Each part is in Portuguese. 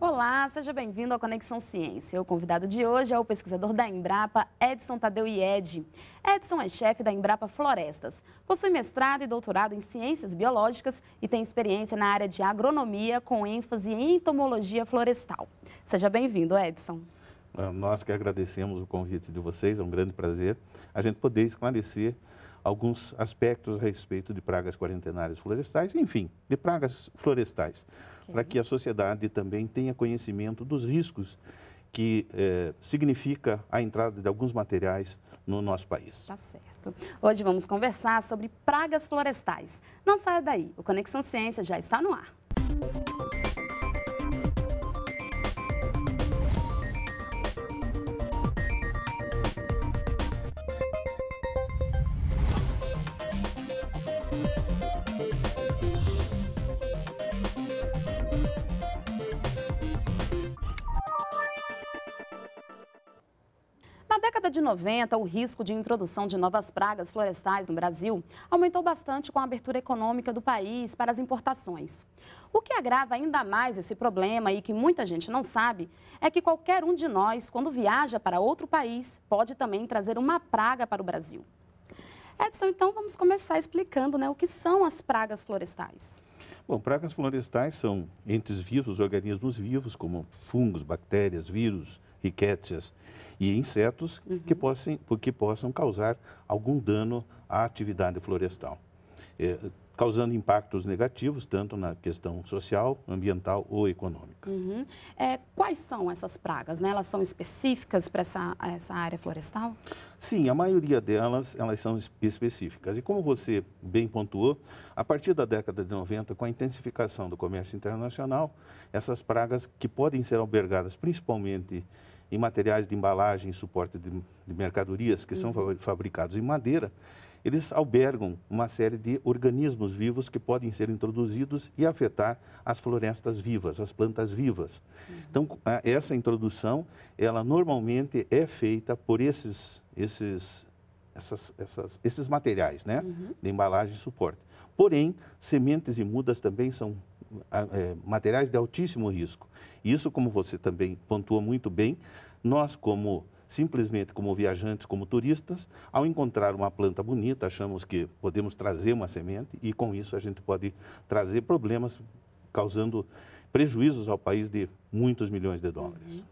Olá, seja bem-vindo ao Conexão Ciência. O convidado de hoje é o pesquisador da Embrapa, Edson Tadeu Ied. Edson é chefe da Embrapa Florestas, possui mestrado e doutorado em ciências biológicas e tem experiência na área de agronomia com ênfase em entomologia florestal. Seja bem-vindo, Edson. Nós que agradecemos o convite de vocês, é um grande prazer a gente poder esclarecer alguns aspectos a respeito de pragas quarentenárias florestais, enfim, de pragas florestais, okay. para que a sociedade também tenha conhecimento dos riscos que eh, significa a entrada de alguns materiais no nosso país. Tá certo. Hoje vamos conversar sobre pragas florestais. Não saia daí, o Conexão Ciência já está no ar. década de 90, o risco de introdução de novas pragas florestais no Brasil aumentou bastante com a abertura econômica do país para as importações. O que agrava ainda mais esse problema e que muita gente não sabe é que qualquer um de nós, quando viaja para outro país, pode também trazer uma praga para o Brasil. Edson, então vamos começar explicando né, o que são as pragas florestais. Bom, pragas florestais são entes vivos, organismos vivos, como fungos, bactérias, vírus, riquétias, e insetos uhum. que, possam, que possam causar algum dano à atividade florestal. É, causando impactos negativos, tanto na questão social, ambiental ou econômica. Uhum. É, quais são essas pragas? Né? Elas são específicas para essa, essa área florestal? Sim, a maioria delas elas são específicas. E como você bem pontuou, a partir da década de 90, com a intensificação do comércio internacional, essas pragas que podem ser albergadas principalmente em materiais de embalagem e suporte de, de mercadorias que uhum. são fabricados em madeira, eles albergam uma série de organismos vivos que podem ser introduzidos e afetar as florestas vivas, as plantas vivas. Uhum. Então, essa introdução, ela normalmente é feita por esses, esses, essas, essas, esses materiais, né? Uhum. De embalagem e suporte. Porém, sementes e mudas também são é, materiais de altíssimo risco. Isso, como você também pontuou muito bem, nós como simplesmente como viajantes, como turistas, ao encontrar uma planta bonita, achamos que podemos trazer uma semente e com isso a gente pode trazer problemas causando prejuízos ao país de muitos milhões de dólares. Uhum.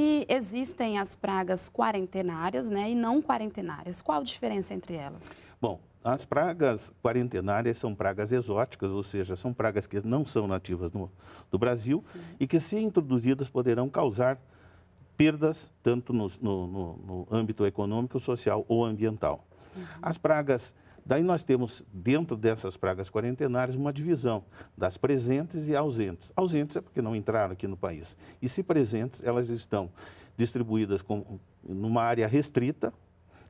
E existem as pragas quarentenárias né, e não quarentenárias. Qual a diferença entre elas? Bom, as pragas quarentenárias são pragas exóticas, ou seja, são pragas que não são nativas no, do Brasil Sim. e que, se introduzidas, poderão causar perdas tanto no, no, no âmbito econômico, social ou ambiental. Uhum. As pragas, daí nós temos dentro dessas pragas quarentenárias uma divisão das presentes e ausentes. Ausentes é porque não entraram aqui no país. E se presentes, elas estão distribuídas com, numa área restrita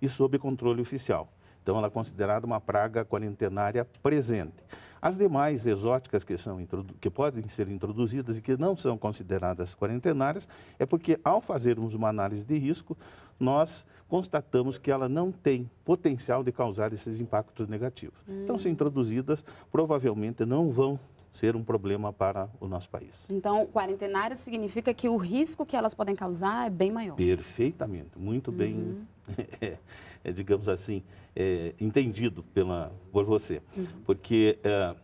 e sob controle oficial. Então, ela é considerada uma praga quarentenária presente. As demais exóticas que, são, que podem ser introduzidas e que não são consideradas quarentenárias é porque, ao fazermos uma análise de risco, nós constatamos que ela não tem potencial de causar esses impactos negativos. Hum. Então, se hum. introduzidas, provavelmente não vão ser um problema para o nosso país. Então, quarentenárias significa que o risco que elas podem causar é bem maior. Perfeitamente, muito uhum. bem, é, é, digamos assim, é, entendido pela, por você. Uhum. Porque é,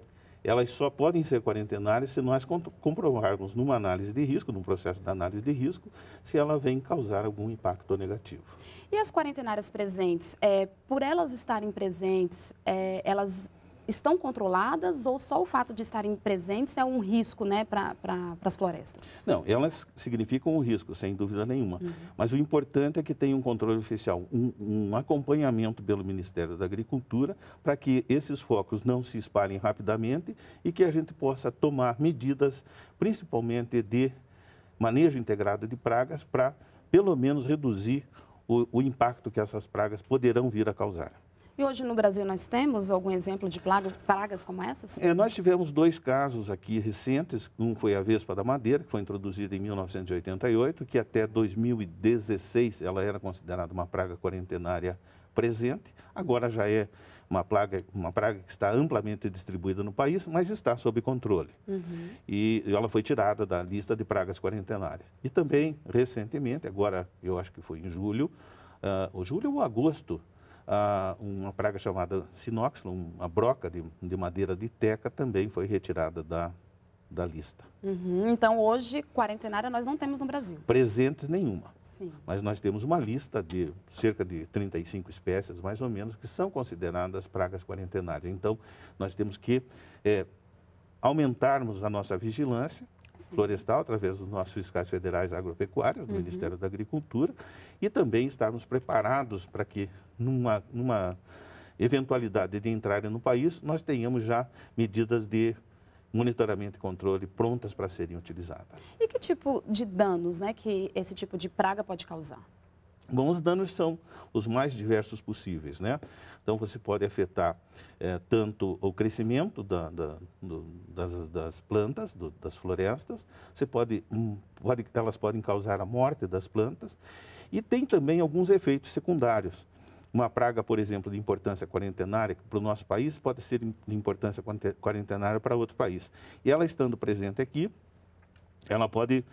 elas só podem ser quarentenárias se nós comprovarmos numa análise de risco, num processo de análise de risco, se ela vem causar algum impacto negativo. E as quarentenárias presentes, é, por elas estarem presentes, é, elas estão controladas ou só o fato de estarem presentes é um risco né, para pra, as florestas? Não, elas significam um risco, sem dúvida nenhuma. Uhum. Mas o importante é que tenha um controle oficial, um, um acompanhamento pelo Ministério da Agricultura para que esses focos não se espalhem rapidamente e que a gente possa tomar medidas, principalmente de manejo integrado de pragas, para pelo menos reduzir o, o impacto que essas pragas poderão vir a causar. E hoje no Brasil nós temos algum exemplo de pragas como essas? É, nós tivemos dois casos aqui recentes. Um foi a vespa da madeira, que foi introduzida em 1988, que até 2016 ela era considerada uma praga quarentenária presente. Agora já é uma praga, uma praga que está amplamente distribuída no país, mas está sob controle. Uhum. E ela foi tirada da lista de pragas quarentenárias. E também, recentemente, agora eu acho que foi em julho, uh, julho ou agosto, ah, uma praga chamada sinóxilo, uma broca de, de madeira de teca, também foi retirada da, da lista. Uhum. Então, hoje, quarentenária nós não temos no Brasil. Presentes nenhuma. Sim. Mas nós temos uma lista de cerca de 35 espécies, mais ou menos, que são consideradas pragas quarentenárias. Então, nós temos que é, aumentarmos a nossa vigilância Sim. Florestal, através dos nossos fiscais federais agropecuários, do uhum. Ministério da Agricultura, e também estarmos preparados para que, numa, numa eventualidade de entrarem no país, nós tenhamos já medidas de monitoramento e controle prontas para serem utilizadas. E que tipo de danos né, que esse tipo de praga pode causar? Bom, os danos são os mais diversos possíveis, né? Então, você pode afetar é, tanto o crescimento da, da, do, das, das, plantas, do, das florestas, você pode, hum, pode, elas podem causar a morte das plantas e tem também alguns efeitos secundários. Uma praga, por exemplo, de importância quarentenária para o nosso país pode ser de importância quarentenária para outro país. E ela estando presente aqui, ela pode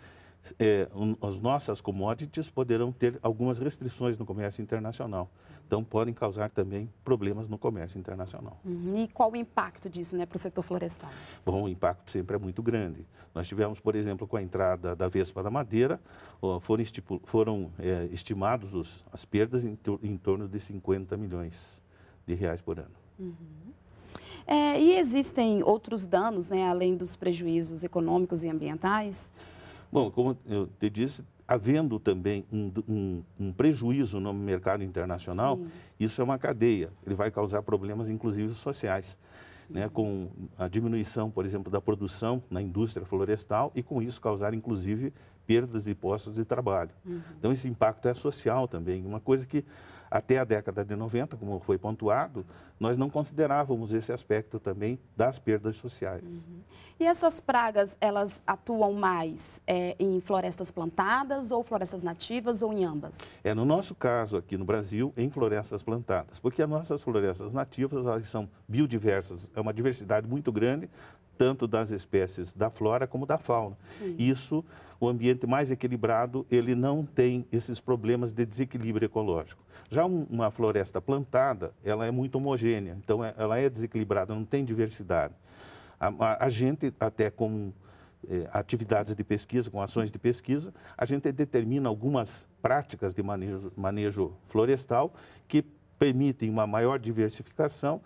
é, um, as nossas commodities poderão ter algumas restrições no comércio internacional. Então, podem causar também problemas no comércio internacional. Uhum. E qual o impacto disso né, para o setor florestal? Bom, o impacto sempre é muito grande. Nós tivemos, por exemplo, com a entrada da Vespa da Madeira, foram, foram é, estimados os, as perdas em, tor em, torno de 50 milhões de reais por ano. Uhum. É, e existem outros danos, né, além dos prejuízos econômicos e ambientais? Bom, como eu te disse, havendo também um, um, um prejuízo no mercado internacional, Sim. isso é uma cadeia. Ele vai causar problemas, inclusive sociais. Né, uhum. com a diminuição, por exemplo, da produção na indústria florestal e com isso causar, inclusive, perdas de postos de trabalho. Uhum. Então, esse impacto é social também, uma coisa que até a década de 90, como foi pontuado, nós não considerávamos esse aspecto também das perdas sociais. Uhum. E essas pragas, elas atuam mais é, em florestas plantadas ou florestas nativas ou em ambas? É, no nosso caso aqui no Brasil, em florestas plantadas, porque as nossas florestas nativas, elas são biodiversas, é uma diversidade muito grande, tanto das espécies da flora como da fauna. Sim. Isso o ambiente mais equilibrado, ele não tem esses problemas de desequilíbrio ecológico. Já uma floresta plantada, ela é muito homogênea, então é, ela é desequilibrada, não tem diversidade. A, a, a gente, até com é, atividades de pesquisa, com ações de pesquisa, a gente determina algumas práticas de manejo, manejo florestal que permitem uma maior diversificação,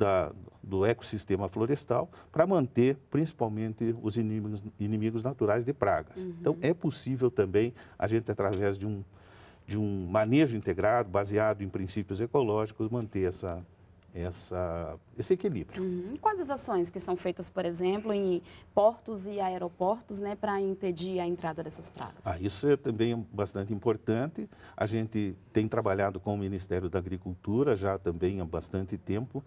da, do ecossistema florestal para manter principalmente os inimigos, inimigos naturais de pragas. Uhum. Então, é possível também a gente, através de um, de um manejo integrado, baseado em princípios ecológicos, manter essa, essa, esse equilíbrio. Uhum. Quais as ações que são feitas, por exemplo, em portos e aeroportos né, para impedir a entrada dessas pragas? Ah, isso é também bastante importante. A gente tem trabalhado com o Ministério da Agricultura já também há bastante tempo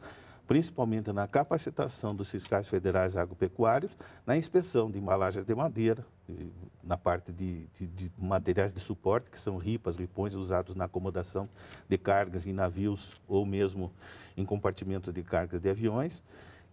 principalmente na capacitação dos fiscais federais agropecuários, na inspeção de embalagens de madeira, na parte de, de, de materiais de suporte, que são ripas, ripões usados na acomodação de cargas em navios ou mesmo em compartimentos de cargas de aviões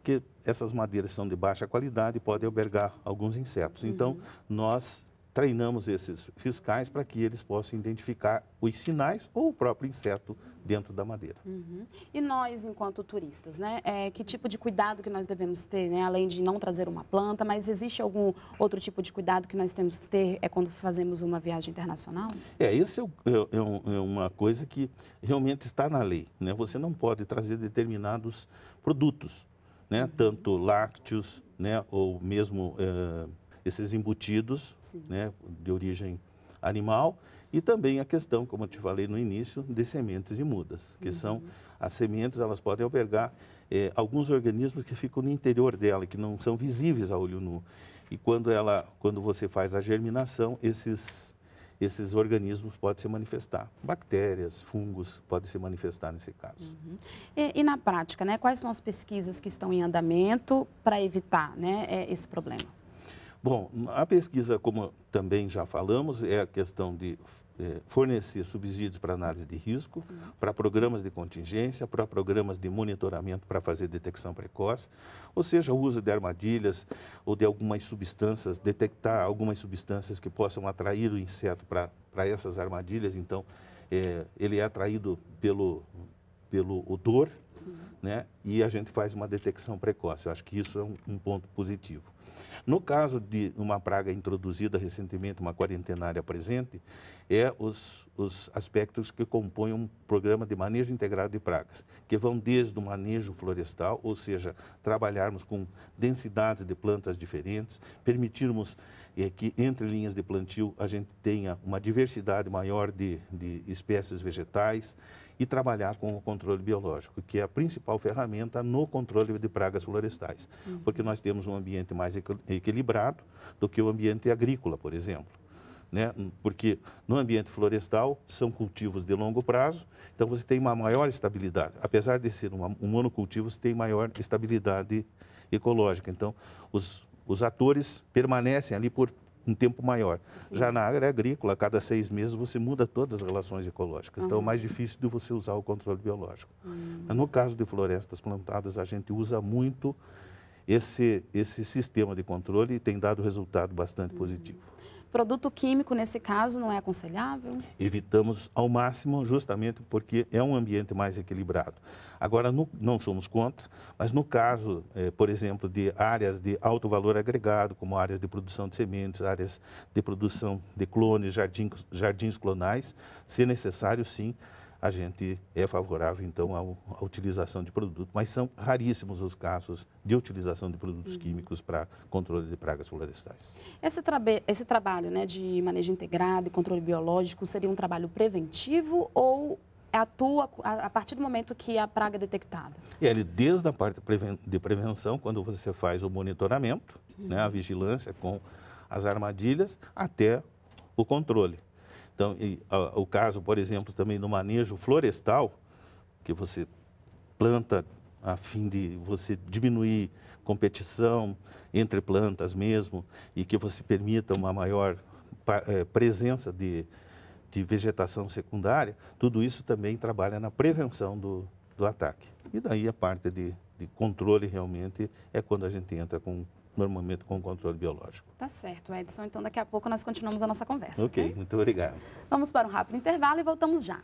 que essas madeiras são de baixa qualidade e podem albergar alguns insetos. Então, uhum. nós treinamos esses fiscais para que eles possam identificar os sinais ou o próprio inseto dentro da madeira. Uhum. E nós, enquanto turistas, né, é, que tipo de cuidado que nós devemos ter, né, além de não trazer uma planta, mas existe algum outro tipo de cuidado que nós temos que ter é quando fazemos uma viagem internacional? É, isso é, é, é, é uma coisa que realmente está na lei. Né? Você não pode trazer determinados produtos, né, uhum. tanto lácteos né, ou mesmo eh, esses embutidos né, de origem animal e também a questão, como eu te falei no início, de sementes e mudas, que uhum. são as sementes, elas podem albergar é, alguns organismos que ficam no interior dela, que não são visíveis a olho nu. E quando, ela, quando você faz a germinação, esses, esses organismos podem se manifestar. Bactérias, fungos podem se manifestar nesse caso. Uhum. E, e, na prática, né, quais são as pesquisas que estão em andamento para evitar né, eh, esse problema? Bom, a pesquisa, como também já falamos, é a questão de é, fornecer subsídios para análise de risco, para programas de contingência, para programas de monitoramento para fazer detecção precoce, ou seja, o uso de armadilhas ou de algumas substâncias, detectar algumas substâncias que possam atrair o inseto para, para essas armadilhas. Então, é, ele é atraído pelo, pelo odor, né? e a gente faz uma detecção precoce. Eu acho que isso é um, um ponto positivo. No caso de uma praga introduzida recentemente, uma quarentenária presente, é os, os aspectos que compõem um programa de manejo integrado de pragas, que vão desde o manejo florestal, ou seja, trabalharmos com densidades de plantas diferentes, permitirmos é, que entre linhas de plantio a gente tenha uma diversidade maior de, de espécies vegetais e trabalhar com o controle biológico, que é a principal ferramenta no controle de pragas florestais, uhum. porque nós temos um ambiente mais equilibrado do que o ambiente agrícola, por exemplo. Né? Porque no ambiente florestal são cultivos de longo prazo, então você tem uma maior estabilidade. Apesar de ser uma, um monocultivo, você tem maior estabilidade ecológica. Então, os, os atores permanecem ali por um tempo maior. Sim. Já na área agrícola, a cada seis meses você muda todas as relações ecológicas. Uhum. Então é mais difícil de você usar o controle biológico. Uhum. No caso de florestas plantadas, a gente usa muito esse, esse sistema de controle e tem dado resultado bastante uhum. positivo. Produto químico, nesse caso, não é aconselhável? Evitamos ao máximo, justamente porque é um ambiente mais equilibrado. Agora, no, não somos contra, mas no caso, eh, por exemplo, de áreas de alto valor agregado, como áreas de produção de sementes, áreas de produção de clones, jardins, jardins clonais, se necessário, sim, a gente é favorável, então, à utilização de produtos. Mas são raríssimos os casos de utilização de produtos uhum. químicos para controle de pragas florestais. Esse, tra esse trabalho né, de manejo integrado e controle biológico seria um trabalho preventivo ou atua a, partir do momento que a praga é detectada? Ele, desde a parte de prevenção, quando você faz o monitoramento, uhum. né, a uhum. vigilância com as armadilhas, até o controle. Então, e, a, o caso, por exemplo, também no manejo florestal, que você planta a fim de você diminuir competição entre plantas mesmo e que você permita uma maior é, presença de, de vegetação secundária, tudo isso também trabalha na prevenção do, do ataque. E daí a parte de, de controle realmente é quando a gente entra com primeiro momento com o controle biológico. Tá certo, Edson. Então, daqui a pouco nós continuamos a nossa conversa. Ok, né? muito obrigado. Vamos para um rápido intervalo e voltamos já.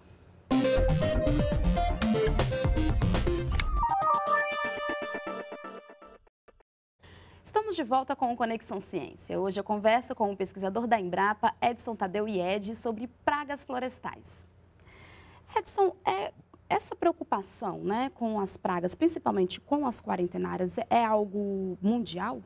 Estamos de volta com o Conexão Ciência. Hoje eu converso com o pesquisador da Embrapa, Edson Tadeu Ied, sobre pragas florestais. Edson, é, essa preocupação né, com as pragas, principalmente com as quarentenárias, é algo mundial?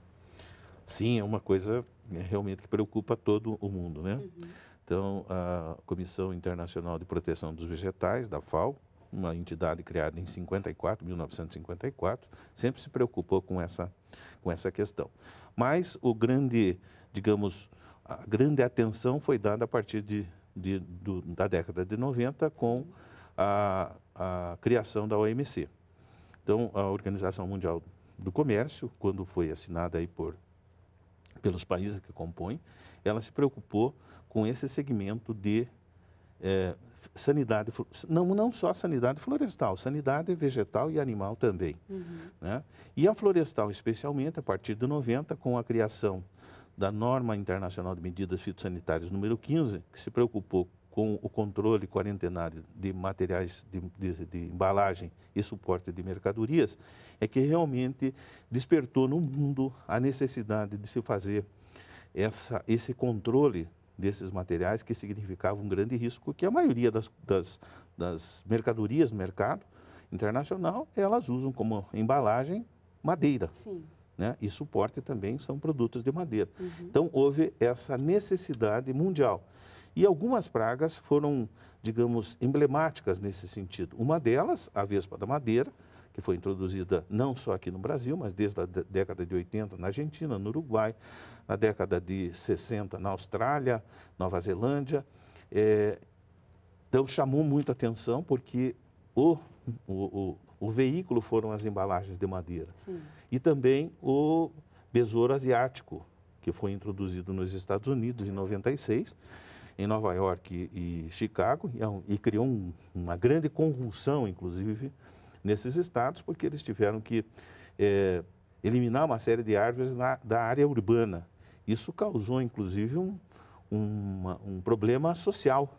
sim, é uma coisa é, realmente que preocupa todo o mundo, né? Uhum. Então, a Comissão Internacional de Proteção dos Vegetais, da FAO, uma entidade criada em 54, 1954, sempre se preocupou com essa, com essa questão. Mas o grande, digamos, a grande atenção foi dada a partir de, de do, da década de 90 com a, a criação da OMC. Então, a Organização Mundial do Comércio, quando foi assinada aí por pelos países que compõem, ela se preocupou com esse segmento de é, sanidade, não, não só sanidade florestal, sanidade vegetal e animal também. Uhum. Né? E a florestal, especialmente, a partir de 90, com a criação da norma internacional de medidas fitossanitárias número 15, que se preocupou com o controle quarentenário de materiais de, de, de, embalagem e suporte de mercadorias, é que realmente despertou no mundo a necessidade de se fazer essa, esse controle desses materiais que significava um grande risco que a maioria das, das, das mercadorias no mercado internacional elas usam como embalagem madeira. Sim. Né? E suporte também são produtos de madeira. Uhum. Então houve essa necessidade mundial. E algumas pragas foram, digamos, emblemáticas nesse sentido. Uma delas, a vespa da madeira, que foi introduzida não só aqui no Brasil, mas desde a década de 80 na Argentina, no Uruguai, na década de 60 na Austrália, Nova Zelândia. É, então chamou muita atenção porque o, o, o, o, veículo foram as embalagens de madeira. Sim. E também o besouro asiático, que foi introduzido nos Estados Unidos em 96 em Nova York e, e Chicago e, é e criou um, uma grande convulsão, inclusive, nesses estados, porque eles tiveram que é, eliminar uma série de árvores na, da área urbana. Isso causou, inclusive, um, uma, um problema social,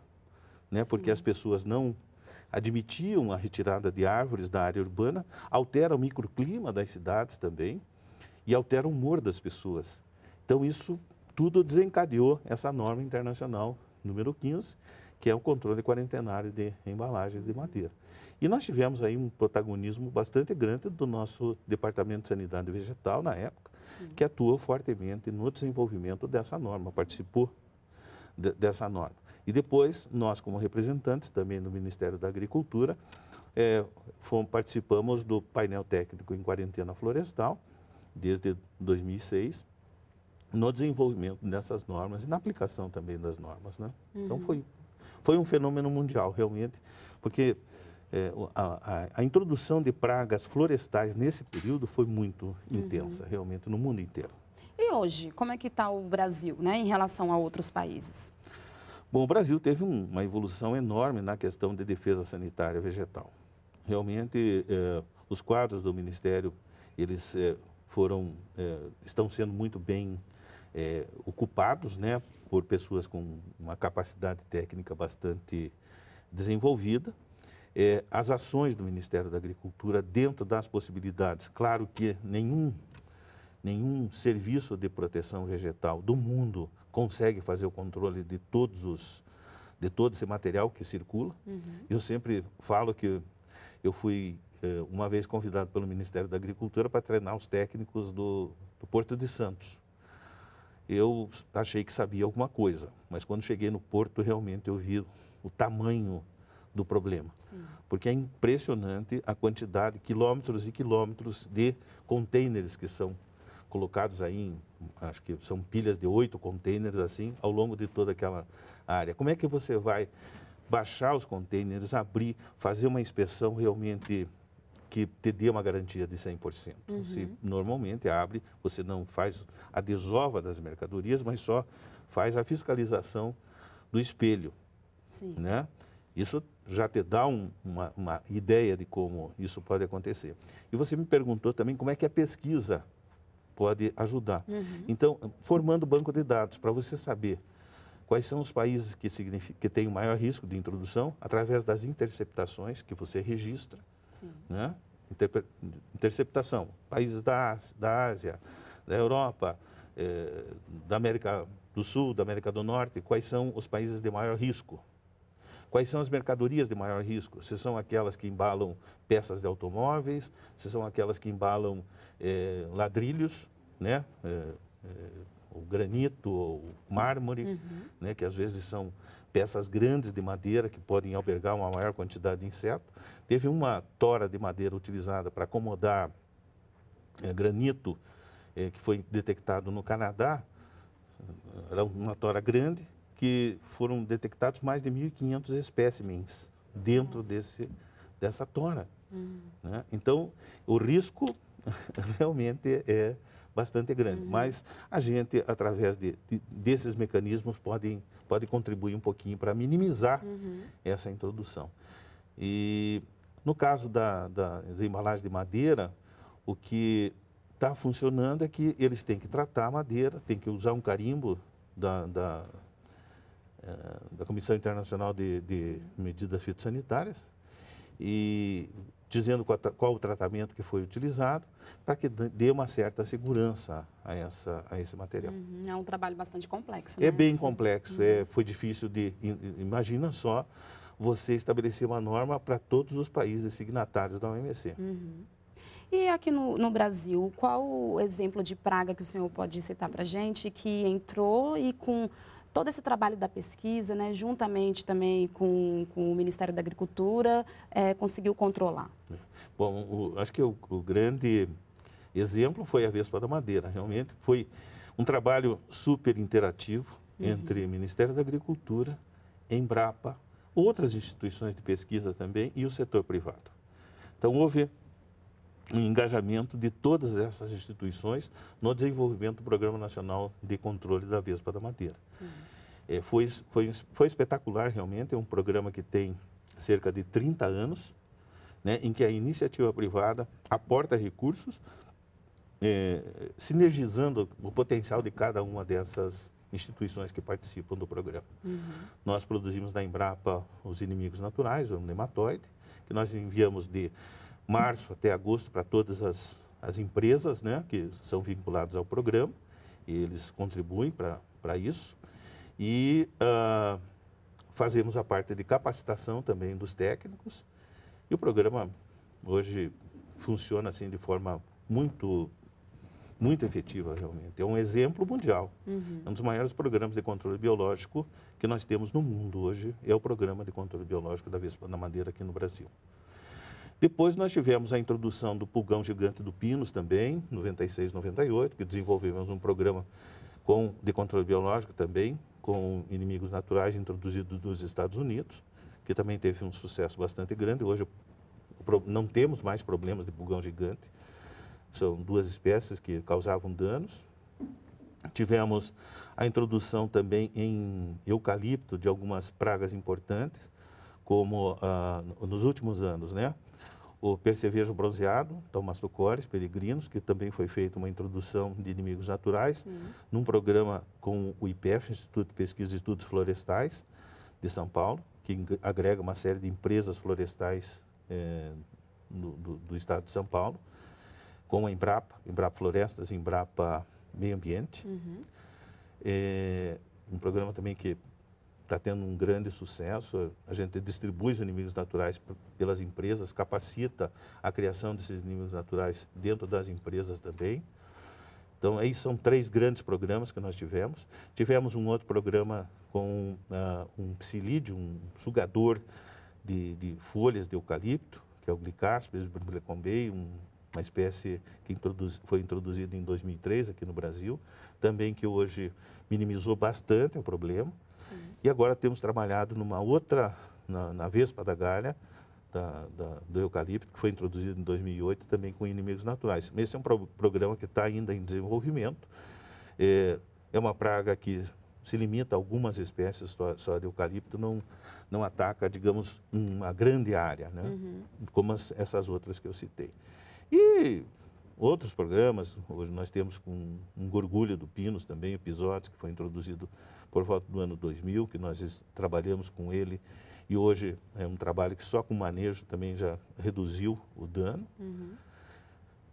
né? porque as pessoas não admitiam a retirada de árvores da área urbana, altera o microclima das cidades também e altera o humor das pessoas. Então, isso tudo desencadeou essa norma internacional número 15, que é o controle quarentenário de embalagens de madeira. E nós tivemos aí um protagonismo bastante grande do nosso Departamento de Sanidade Vegetal, na época, Sim. que atuou fortemente no desenvolvimento dessa norma, participou de, dessa norma. E depois, nós, como representantes também do Ministério da Agricultura, é, fomos, participamos do painel técnico em quarentena florestal, desde 2006, no desenvolvimento dessas normas e na aplicação também das normas. Né? Então, uhum. Então, foi, foi um fenômeno mundial, realmente, porque é, a, a, a, introdução de pragas florestais nesse período foi muito uhum. intensa, realmente, no mundo inteiro. E hoje, como é que está o Brasil né, em relação a outros países? Bom, o Brasil teve um, uma evolução enorme na questão de defesa sanitária vegetal. Realmente, é, os quadros do Ministério, eles é, foram, é, estão sendo muito bem é, ocupados né, por pessoas com uma capacidade técnica bastante desenvolvida. É, as ações do Ministério da Agricultura dentro das possibilidades. Claro que nenhum, nenhum serviço de proteção vegetal do mundo consegue fazer o controle de todos os de todo esse material que circula. Uhum. Eu sempre falo que eu fui é, uma vez convidado pelo Ministério da Agricultura para treinar os técnicos do, do Porto de Santos eu achei que sabia alguma coisa, mas quando cheguei no porto, realmente eu vi o tamanho do problema. Sim. Porque é impressionante a quantidade, quilômetros e quilômetros de containers que são colocados aí, em, acho que são pilhas de oito containers assim, ao longo de toda aquela área. Como é que você vai baixar os containers, abrir, fazer uma inspeção realmente que te dê uma garantia de 100%. Uhum. Se normalmente abre, você não faz a desova das mercadorias, mas só faz a fiscalização do espelho. Sim. Né? Isso já te dá um, uma, uma, ideia de como isso pode acontecer. E você me perguntou também como é que a pesquisa pode ajudar. Uhum. Então, formando banco de dados, para você saber quais são os países que, que têm o maior risco de introdução, através das interceptações que você registra. Né? Interceptação. Países da, da Ásia, da Europa, eh, da América do Sul, da América do Norte, quais são os países de maior risco? Quais são as mercadorias de maior risco? Se são aquelas que embalam peças de automóveis, se são aquelas que embalam eh, ladrilhos, né? Eh, o granito ou mármore, uhum. né, que às vezes são peças grandes de madeira que podem albergar uma maior quantidade de inseto. Teve uma tora de madeira utilizada para acomodar é, granito é, que foi detectado no Canadá. Era uma tora grande que foram detectados mais de 1.500 espécimens dentro desse, dessa tora. Uhum. Né? Então, o risco realmente é bastante grande. Uhum. Mas a gente, através de, de, desses mecanismos, podem pode contribuir um pouquinho para minimizar uhum. essa introdução. E no caso da, das embalagens de madeira, o que está funcionando é que eles têm que tratar a madeira, têm que usar um carimbo da, da, é, da Comissão Internacional de, de Medidas Fitossanitárias e dizendo qual, qual o tratamento que foi utilizado, para que dê uma certa segurança a, essa, a esse material. Uhum, é um trabalho bastante complexo, é né? É bem Sim. complexo, uhum. é, foi difícil de... Imagina só você estabelecer uma norma para todos os países signatários da OMC. Uhum. E aqui no, no, Brasil, qual o exemplo de praga que o senhor pode citar para a gente que entrou e com todo esse trabalho da pesquisa, né, juntamente também com, com o Ministério da Agricultura, é, conseguiu controlar. É. Bom, o, acho que o, o, grande exemplo foi a Vespa da Madeira. Realmente foi um trabalho super interativo uhum. entre Ministério da Agricultura, Embrapa, outras instituições de pesquisa também e o setor privado. Então, houve o engajamento de todas essas instituições no desenvolvimento do Programa Nacional de Controle da Vespa da Madeira. É, foi, foi, foi espetacular, realmente. É um programa que tem cerca de 30 anos, né, em que a iniciativa privada aporta recursos, é, sinergizando o potencial de cada uma dessas instituições que participam do programa. Uhum. Nós produzimos na Embrapa os inimigos naturais, o nematóide, que nós enviamos de março até agosto para todas as, as empresas né, que são vinculadas ao programa, e eles contribuem para isso. E uh, fazemos a parte de capacitação também dos técnicos. E o programa hoje funciona assim de forma muito muito efetiva realmente. É um exemplo mundial. Uhum. É um dos maiores programas de controle biológico que nós temos no mundo hoje é o programa de controle biológico da Vespa da Madeira aqui no Brasil. Depois nós tivemos a introdução do pulgão gigante do Pinos também, 96, 98, que desenvolvemos um programa com, de controle biológico também, com inimigos naturais introduzidos dos Estados Unidos, que também teve um sucesso bastante grande. Hoje não temos mais problemas de pulgão gigante. São duas espécies que causavam danos. Tivemos a introdução também em eucalipto de algumas pragas importantes, como ah, nos últimos anos, né? o percevejo bronzeado, Tomás Tocores, Peregrinos, que também foi feita uma introdução de inimigos naturais, num programa com o IPF, Instituto de Pesquisa e Estudos Florestais de São Paulo, que agrega uma série de empresas florestais do, eh, do, do, estado de São Paulo, com a Embrapa, Embrapa Florestas, Embrapa Meio Ambiente. Uhum. É, um programa também que está tendo um grande sucesso. A gente distribui os inimigos naturais pelas empresas, capacita a criação desses inimigos naturais dentro das empresas também. Então, aí são três grandes programas que nós tivemos. Tivemos um outro programa com uh, um psilídeo, um sugador de, de, folhas de eucalipto, que é o Glicaspis brumilecombei um, uma espécie que introduz, foi introduzida em 2003 aqui no Brasil, também que hoje minimizou bastante o problema Sim. E agora temos trabalhado numa outra, na, na Vespa da Galha, da, da, do eucalipto, que foi introduzido em 2008 também com inimigos naturais. Esse é um pro, programa que está ainda em desenvolvimento. É, é, uma praga que se limita a algumas espécies só, só de eucalipto, não, não ataca, digamos, uma grande área, né? Uhum. como as, essas outras que eu citei. E outros programas, hoje nós temos com um gorgulho do Pinus também, episódios que foi introduzido por volta do ano 2000, que nós trabalhamos com ele. E hoje é um trabalho que só com manejo também já reduziu o dano. Uhum.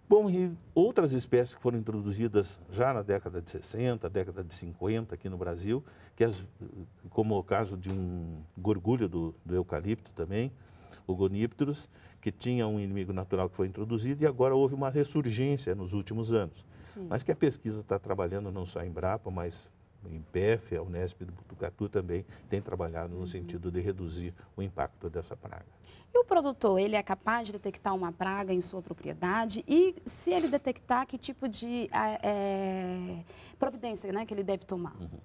Bom, e outras espécies que foram introduzidas já na década de 60, década de 50 aqui no Brasil, que as, como o caso de um gorgulho do, do eucalipto também, o Gonípterus, que tinha um inimigo natural que foi introduzido e agora houve uma ressurgência nos últimos anos. Sim. Mas que a pesquisa está trabalhando não só em Brapa, mas o IMPEF, a Unesp do Botucatu também tem trabalhado no uhum. sentido de reduzir o impacto dessa praga. E o produtor, ele é capaz de detectar uma praga em sua propriedade? E se ele detectar, que tipo de ah, é, providência né, que ele deve tomar? Uhum.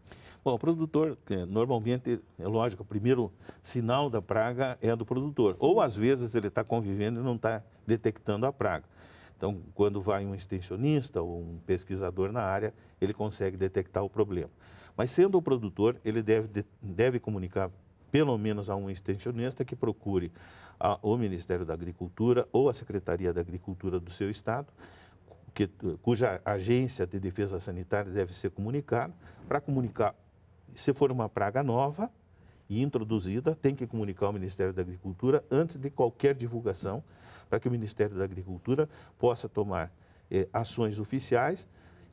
Bom, o produtor, normalmente, é lógico, o primeiro sinal da praga é do produtor. Sim. Ou às vezes ele está convivendo e não está detectando a praga. Então, quando vai um extensionista ou um pesquisador na área, ele consegue detectar o problema. Mas sendo o produtor, ele deve, deve comunicar pelo menos a um extensionista que procure a, o Ministério da Agricultura ou a Secretaria da Agricultura do seu estado, que, cuja agência de defesa sanitária deve ser comunicada, para comunicar se for uma praga nova, e introduzida, tem que comunicar ao Ministério da Agricultura antes de qualquer divulgação, para que o Ministério da Agricultura possa tomar eh, ações oficiais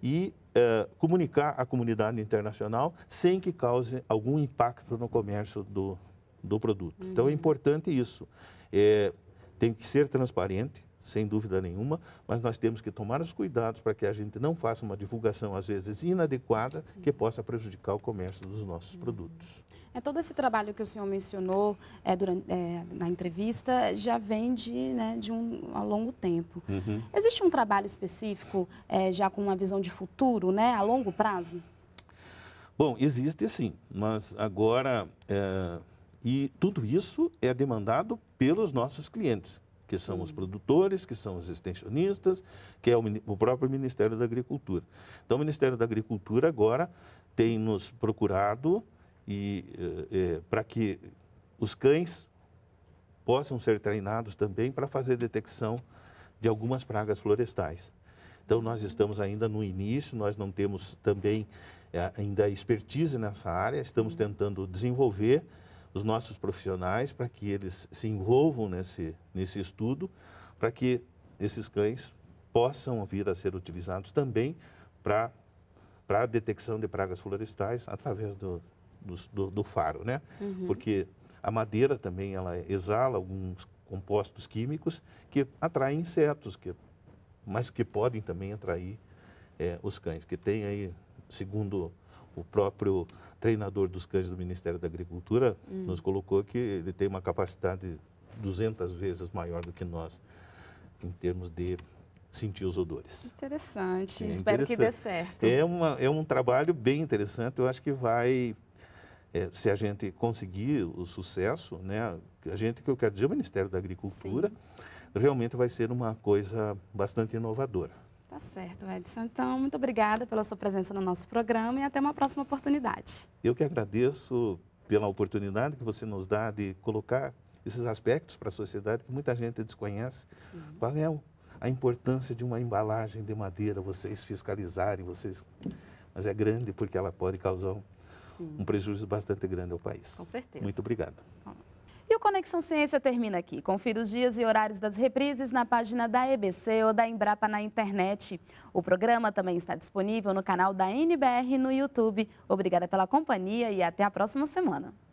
e eh, comunicar à comunidade internacional sem que cause algum impacto no comércio do, do produto. Uhum. Então é uhum. importante isso. É, tem que ser transparente, sem dúvida nenhuma, mas nós temos que tomar os cuidados para que a gente não faça uma divulgação, às vezes, inadequada, Sim. que possa prejudicar o comércio dos nossos uhum. produtos. É, todo esse trabalho que o senhor mencionou é, durante, é, na entrevista já vem de, né, de um a longo tempo. Uhum. Existe um trabalho específico, é, já com uma visão de futuro, né, a longo prazo? Bom, existe sim, mas agora, é, e tudo isso é demandado pelos nossos clientes que são Sim. os produtores, que são os extensionistas, que é o, o, próprio Ministério da Agricultura. Então, o Ministério da Agricultura agora tem nos procurado e eh, eh, para que os cães possam ser treinados também para fazer detecção de algumas pragas florestais. Então, nós uhum. estamos ainda no início, nós não temos também eh, ainda expertise nessa área, estamos uhum. tentando desenvolver os nossos profissionais para que eles se envolvam nesse, nesse estudo, para que esses cães possam vir a ser utilizados também para a detecção de pragas florestais através do, do, do faro, né? Uhum. Porque a madeira também ela exala alguns compostos químicos que atraem insetos, que, mas que podem também atrair é, os cães, que tem aí, segundo o próprio treinador dos cães do Ministério da Agricultura hum. nos colocou que ele tem uma capacidade 200 vezes maior do que nós em termos de sentir os odores. Interessante, é espero interessante. que dê certo. É, uma, é um trabalho bem interessante, eu acho que vai, é, se a gente conseguir o sucesso, né, a gente que eu quero dizer, o Ministério da Agricultura, Sim. realmente vai ser uma coisa bastante inovadora. Tá certo, Edson. Então, muito obrigada pela sua presença no nosso programa e até uma próxima oportunidade. Eu que agradeço pela oportunidade que você nos dá de colocar esses aspectos para a sociedade que muita gente desconhece. Sim. Qual é a importância de uma embalagem de madeira, vocês fiscalizarem, vocês... Mas é grande porque ela pode causar um, um prejuízo bastante grande ao país. Com certeza. Muito obrigado. Bom. Conexão Ciência termina aqui. Confira os dias e horários das reprises na página da EBC ou da Embrapa na internet. O programa também está disponível no canal da NBR no YouTube. Obrigada pela companhia e até a próxima semana.